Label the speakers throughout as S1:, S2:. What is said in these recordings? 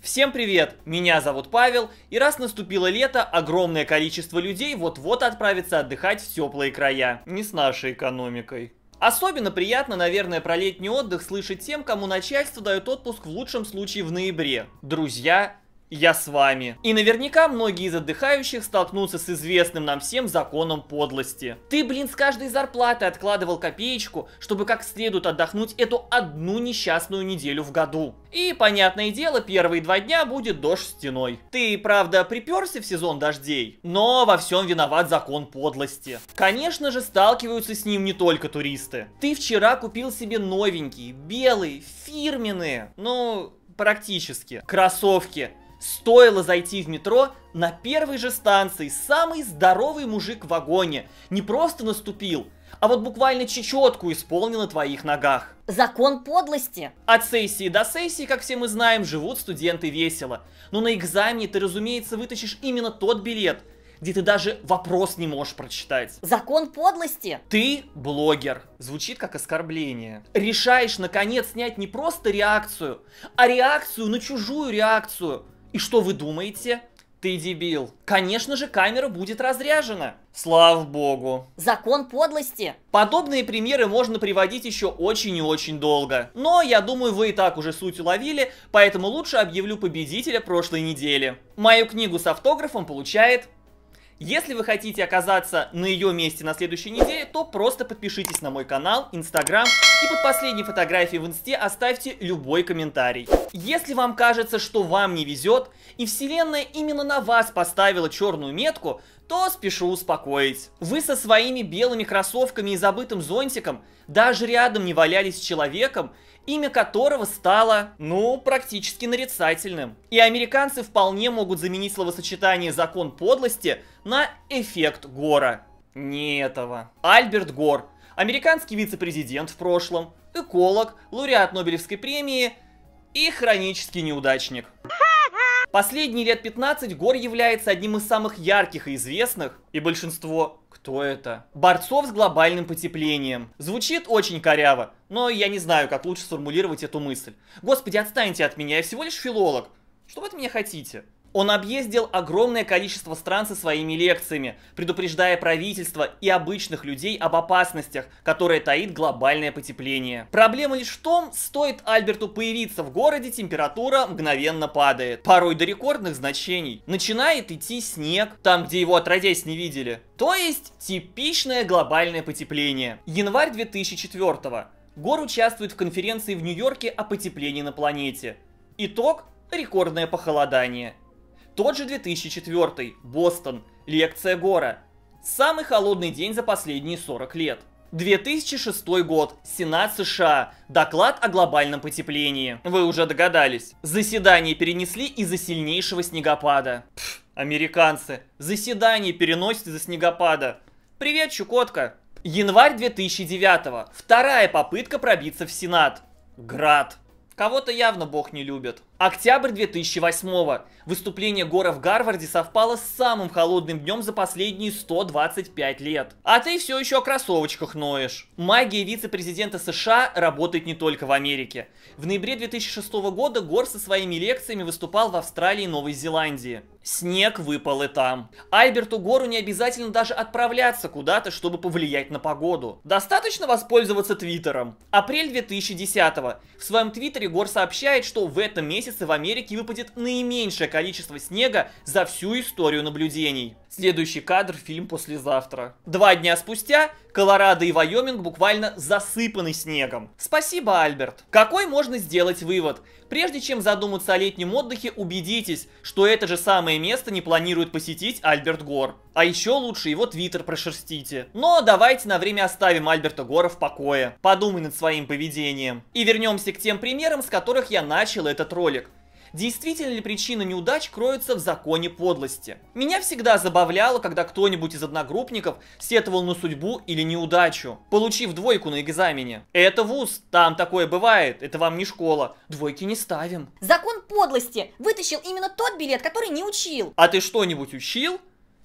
S1: Всем привет! Меня зовут Павел, и раз наступило лето, огромное количество людей вот-вот отправится отдыхать в теплые края. Не с нашей экономикой. Особенно приятно, наверное, про летний отдых слышать тем, кому начальство дает отпуск в лучшем случае в ноябре. Друзья я с вами. И наверняка многие из отдыхающих столкнутся с известным нам всем законом подлости. Ты, блин, с каждой зарплаты откладывал копеечку, чтобы как следует отдохнуть эту одну несчастную неделю в году. И, понятное дело, первые два дня будет дождь стеной. Ты, правда, приперся в сезон дождей, но во всем виноват закон подлости. Конечно же, сталкиваются с ним не только туристы. Ты вчера купил себе новенькие, белые, фирменные, ну, практически, кроссовки, Стоило зайти в метро, на первой же станции самый здоровый мужик в вагоне не просто наступил, а вот буквально чечетку исполнил на твоих ногах.
S2: Закон подлости.
S1: От сессии до сессии, как все мы знаем, живут студенты весело. Но на экзамене ты, разумеется, вытащишь именно тот билет, где ты даже вопрос не можешь прочитать.
S2: Закон подлости.
S1: Ты блогер. Звучит как оскорбление. Решаешь, наконец, снять не просто реакцию, а реакцию на чужую реакцию – и что вы думаете? Ты дебил. Конечно же, камера будет разряжена. Слава богу.
S2: Закон подлости.
S1: Подобные примеры можно приводить еще очень и очень долго. Но я думаю, вы и так уже суть уловили, поэтому лучше объявлю победителя прошлой недели. Мою книгу с автографом получает если вы хотите оказаться на ее месте на следующей неделе, то просто подпишитесь на мой канал, инстаграм и под последней фотографией в инсте оставьте любой комментарий. Если вам кажется, что вам не везет и вселенная именно на вас поставила черную метку, то спешу успокоить. Вы со своими белыми кроссовками и забытым зонтиком даже рядом не валялись с человеком, имя которого стало, ну, практически нарицательным. И американцы вполне могут заменить словосочетание «закон подлости» на «эффект Гора». Не этого. Альберт Гор, американский вице-президент в прошлом, эколог, лауреат Нобелевской премии и хронический неудачник. Последние лет 15 Гор является одним из самых ярких и известных, и большинство кто это? Борцов с глобальным потеплением. Звучит очень коряво, но я не знаю, как лучше сформулировать эту мысль. Господи, отстаньте от меня, я всего лишь филолог. Что вы от меня хотите? Он объездил огромное количество стран со своими лекциями, предупреждая правительство и обычных людей об опасностях, которые таит глобальное потепление. Проблема лишь в том, стоит Альберту появиться в городе, температура мгновенно падает, порой до рекордных значений. Начинает идти снег, там где его отродясь не видели. То есть типичное глобальное потепление. Январь 2004 -го. Гор участвует в конференции в Нью-Йорке о потеплении на планете. Итог – рекордное похолодание. Тот же 2004, Бостон, лекция Гора. Самый холодный день за последние 40 лет. 2006 год. Сенат США. Доклад о глобальном потеплении. Вы уже догадались. Заседание перенесли из-за сильнейшего снегопада. Пфф, американцы. Заседание переносят из-за снегопада. Привет, Чукотка. Январь 2009. Вторая попытка пробиться в Сенат. Град. Кого-то явно бог не любит. Октябрь 2008 -го. Выступление Гора в Гарварде совпало с самым холодным днем за последние 125 лет. А ты все еще о кроссовочках ноешь. Магия вице-президента США работает не только в Америке. В ноябре 2006 года Гор со своими лекциями выступал в Австралии и Новой Зеландии. Снег выпал и там. Альберту Гору не обязательно даже отправляться куда-то, чтобы повлиять на погоду. Достаточно воспользоваться Твиттером. Апрель 2010 -го. В своем Твиттере Гор сообщает, что в этом месяце месяце в Америке выпадет наименьшее количество снега за всю историю наблюдений. Следующий кадр, фильм послезавтра. Два дня спустя Колорадо и Вайоминг буквально засыпаны снегом. Спасибо, Альберт. Какой можно сделать вывод? Прежде чем задуматься о летнем отдыхе, убедитесь, что это же самое место не планирует посетить Альберт Гор. А еще лучше его твиттер прошерстите. Но давайте на время оставим Альберта Гора в покое. Подумай над своим поведением. И вернемся к тем примерам, с которых я начал этот ролик. Действительно ли причина неудач кроется в законе подлости? Меня всегда забавляло, когда кто-нибудь из одногруппников сетовал на судьбу или неудачу, получив двойку на экзамене. Это вуз, там такое бывает, это вам не школа, двойки не ставим.
S2: Закон подлости вытащил именно тот билет, который не учил.
S1: А ты что-нибудь учил?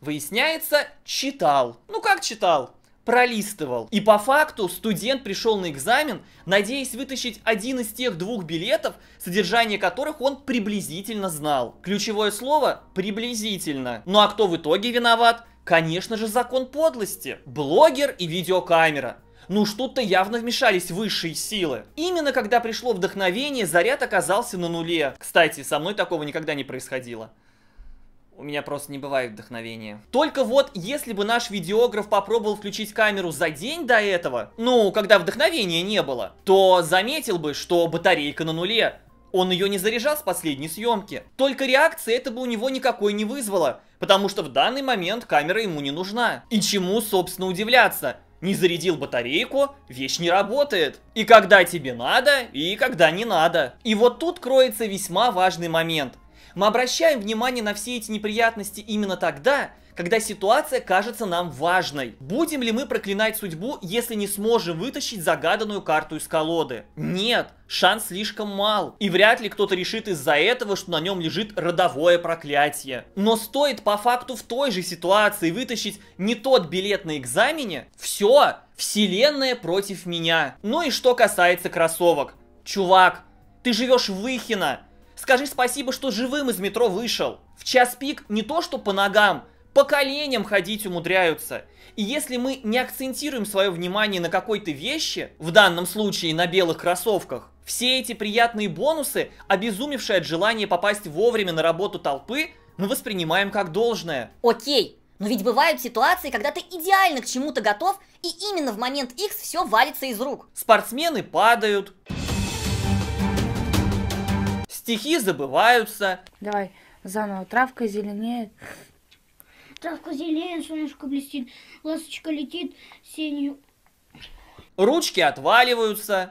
S1: Выясняется, читал. Ну как читал? пролистывал. И по факту студент пришел на экзамен, надеясь вытащить один из тех двух билетов, содержание которых он приблизительно знал. Ключевое слово «приблизительно». Ну а кто в итоге виноват? Конечно же, закон подлости. Блогер и видеокамера. Ну уж тут-то явно вмешались высшие силы. Именно когда пришло вдохновение, заряд оказался на нуле. Кстати, со мной такого никогда не происходило. У меня просто не бывает вдохновения. Только вот, если бы наш видеограф попробовал включить камеру за день до этого, ну, когда вдохновения не было, то заметил бы, что батарейка на нуле. Он ее не заряжал с последней съемки. Только реакции это бы у него никакой не вызвало, потому что в данный момент камера ему не нужна. И чему, собственно, удивляться? Не зарядил батарейку, вещь не работает. И когда тебе надо, и когда не надо. И вот тут кроется весьма важный момент – мы обращаем внимание на все эти неприятности именно тогда, когда ситуация кажется нам важной. Будем ли мы проклинать судьбу, если не сможем вытащить загаданную карту из колоды? Нет, шанс слишком мал. И вряд ли кто-то решит из-за этого, что на нем лежит родовое проклятие. Но стоит по факту в той же ситуации вытащить не тот билет на экзамене, все, вселенная против меня. Ну и что касается кроссовок. Чувак, ты живешь в Ихино, Скажи спасибо, что живым из метро вышел. В час пик не то что по ногам, по коленям ходить умудряются. И если мы не акцентируем свое внимание на какой-то вещи, в данном случае на белых кроссовках, все эти приятные бонусы, обезумевшие от желания попасть вовремя на работу толпы, мы воспринимаем как должное.
S2: Окей, но ведь бывают ситуации, когда ты идеально к чему-то готов, и именно в момент X все валится из рук. Спортсмены падают,
S1: стихи забываются.
S2: Давай, заново. Травка зеленеет. Травка зеленеет, солнышко блестит, ласточка летит синюю,
S1: Ручки отваливаются.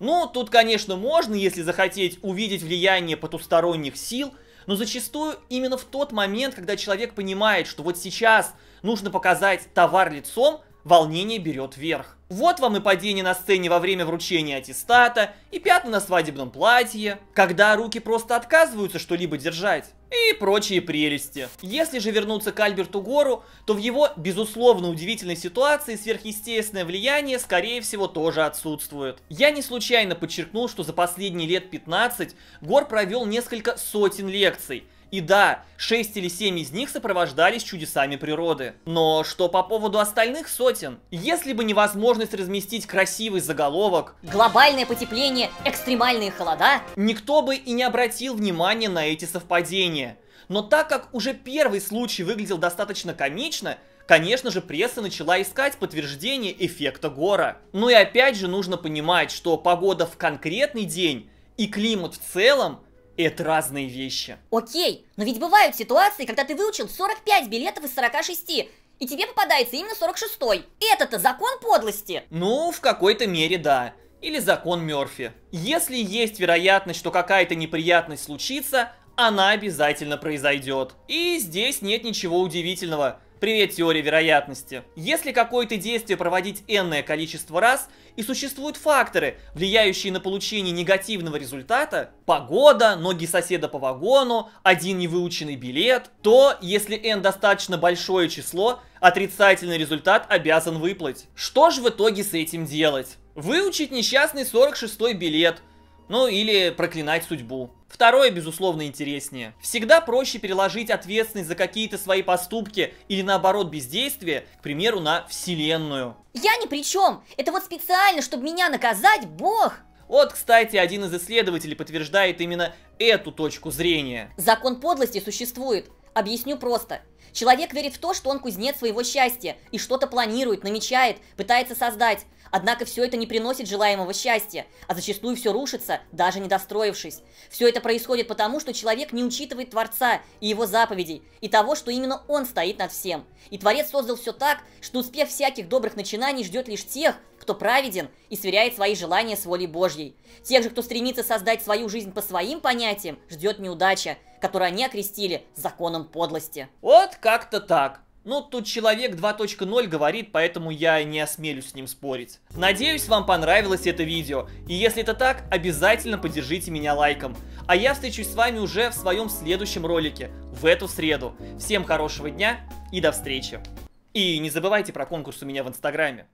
S1: Ну, тут, конечно, можно, если захотеть, увидеть влияние потусторонних сил, но зачастую именно в тот момент, когда человек понимает, что вот сейчас нужно показать товар лицом, волнение берет верх. Вот вам и падение на сцене во время вручения аттестата, и пятна на свадебном платье, когда руки просто отказываются что-либо держать, и прочие прелести. Если же вернуться к Альберту Гору, то в его, безусловно, удивительной ситуации сверхъестественное влияние, скорее всего, тоже отсутствует. Я не случайно подчеркнул, что за последние лет 15 Гор провел несколько сотен лекций, и да, 6 или 7 из них сопровождались чудесами природы. Но что по поводу остальных сотен? Если бы невозможность разместить красивый заголовок
S2: «Глобальное потепление, экстремальные холода», никто бы и
S1: не обратил внимания на эти совпадения. Но так как уже первый случай выглядел достаточно комично, Конечно же, пресса начала искать подтверждение эффекта гора. Ну и опять же нужно понимать, что погода в конкретный день и климат в целом это разные вещи.
S2: Окей, но ведь бывают ситуации, когда ты выучил 45 билетов из 46, и тебе попадается именно 46-й. Это-то закон подлости.
S1: Ну, в какой-то мере да. Или закон Мерфи. Если есть вероятность, что какая-то неприятность случится, она обязательно произойдет. И здесь нет ничего удивительного. Привет, теория вероятности. Если какое-то действие проводить энное количество раз, и существуют факторы, влияющие на получение негативного результата. Погода, ноги соседа по вагону, один невыученный билет. То, если n достаточно большое число, отрицательный результат обязан выплатить. Что же в итоге с этим делать? Выучить несчастный 46-й билет. Ну или проклинать судьбу. Второе, безусловно, интереснее. Всегда проще переложить ответственность за какие-то свои поступки или наоборот бездействие, к примеру, на Вселенную.
S2: Я ни при чем. Это вот специально, чтобы меня наказать, Бог.
S1: Вот, кстати, один из исследователей подтверждает именно эту точку зрения.
S2: Закон подлости существует. Объясню просто. Человек верит в то, что он кузнец своего счастья и что-то планирует, намечает, пытается создать. Однако все это не приносит желаемого счастья, а зачастую все рушится, даже не достроившись. Все это происходит потому, что человек не учитывает Творца и его заповедей, и того, что именно он стоит над всем. И Творец создал все так, что успех всяких добрых начинаний ждет лишь тех, кто праведен и сверяет свои желания с волей Божьей. Тех же, кто стремится создать свою жизнь по своим понятиям, ждет неудача, которую они окрестили законом подлости. Вот как-то
S1: так. Ну, тут человек 2.0 говорит, поэтому я не осмелюсь с ним спорить. Надеюсь, вам понравилось это видео, и если это так, обязательно поддержите меня лайком. А я встречусь с вами уже в своем следующем ролике, в эту среду. Всем хорошего дня и до встречи. И не забывайте про конкурс у меня в инстаграме.